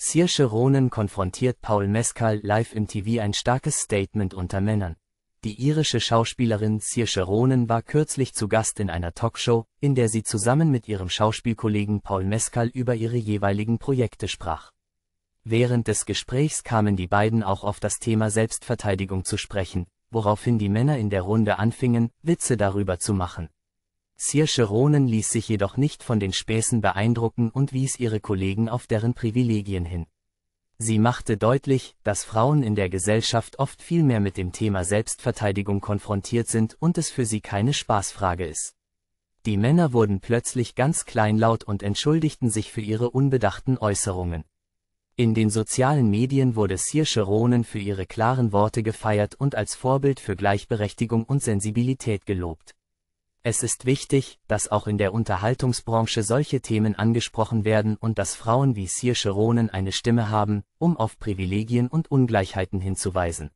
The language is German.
Saoirse Ronan konfrontiert Paul Mescal live im TV ein starkes Statement unter Männern. Die irische Schauspielerin Saoirse Ronan war kürzlich zu Gast in einer Talkshow, in der sie zusammen mit ihrem Schauspielkollegen Paul Mescal über ihre jeweiligen Projekte sprach. Während des Gesprächs kamen die beiden auch auf das Thema Selbstverteidigung zu sprechen, woraufhin die Männer in der Runde anfingen, Witze darüber zu machen. Sir Sharonen ließ sich jedoch nicht von den Späßen beeindrucken und wies ihre Kollegen auf deren Privilegien hin. Sie machte deutlich, dass Frauen in der Gesellschaft oft viel mehr mit dem Thema Selbstverteidigung konfrontiert sind und es für sie keine Spaßfrage ist. Die Männer wurden plötzlich ganz kleinlaut und entschuldigten sich für ihre unbedachten Äußerungen. In den sozialen Medien wurde Sir Sharonen für ihre klaren Worte gefeiert und als Vorbild für Gleichberechtigung und Sensibilität gelobt. Es ist wichtig, dass auch in der Unterhaltungsbranche solche Themen angesprochen werden und dass Frauen wie Saoirse Ronan eine Stimme haben, um auf Privilegien und Ungleichheiten hinzuweisen.